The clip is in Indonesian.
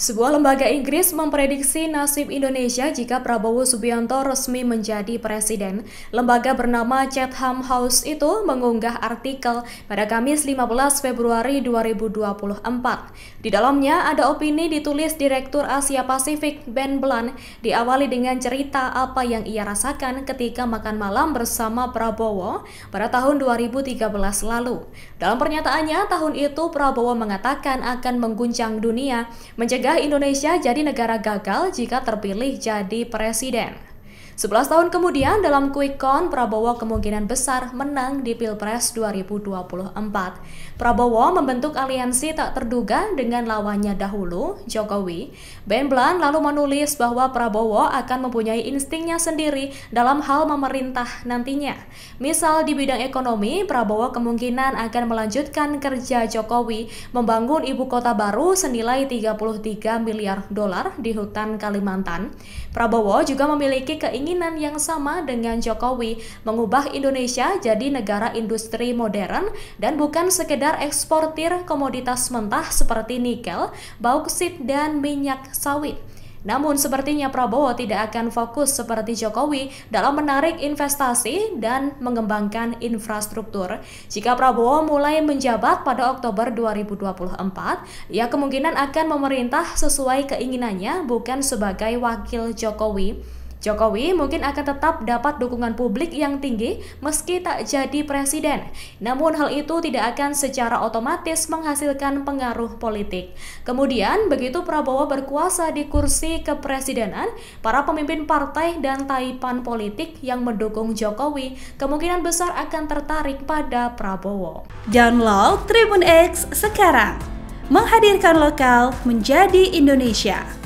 Sebuah lembaga Inggris memprediksi nasib Indonesia jika Prabowo Subianto resmi menjadi presiden. Lembaga bernama Chatham House itu mengunggah artikel pada Kamis 15 Februari 2024. Di dalamnya ada opini ditulis Direktur Asia Pasifik Ben Blan, diawali dengan cerita apa yang ia rasakan ketika makan malam bersama Prabowo pada tahun 2013 lalu. Dalam pernyataannya, tahun itu Prabowo mengatakan akan mengguncang dunia, mencegah Indonesia jadi negara gagal jika terpilih jadi presiden. 11 tahun kemudian dalam quick count Prabowo kemungkinan besar menang di Pilpres 2024. Prabowo membentuk aliansi tak terduga dengan lawannya dahulu, Jokowi. Ben Blan lalu menulis bahwa Prabowo akan mempunyai instingnya sendiri dalam hal memerintah nantinya. Misal di bidang ekonomi, Prabowo kemungkinan akan melanjutkan kerja Jokowi membangun ibu kota baru senilai 33 miliar dolar di hutan Kalimantan. Prabowo juga memiliki keinginan keinginan yang sama dengan Jokowi mengubah Indonesia jadi negara industri modern dan bukan sekedar eksportir komoditas mentah seperti nikel, bauksit, dan minyak sawit. Namun sepertinya Prabowo tidak akan fokus seperti Jokowi dalam menarik investasi dan mengembangkan infrastruktur. Jika Prabowo mulai menjabat pada Oktober 2024, ia kemungkinan akan memerintah sesuai keinginannya bukan sebagai wakil Jokowi. Jokowi mungkin akan tetap dapat dukungan publik yang tinggi meski tak jadi presiden. Namun hal itu tidak akan secara otomatis menghasilkan pengaruh politik. Kemudian begitu Prabowo berkuasa di kursi kepresidenan, para pemimpin partai dan taipan politik yang mendukung Jokowi kemungkinan besar akan tertarik pada Prabowo. Download Tribun X sekarang. Menghadirkan lokal menjadi Indonesia.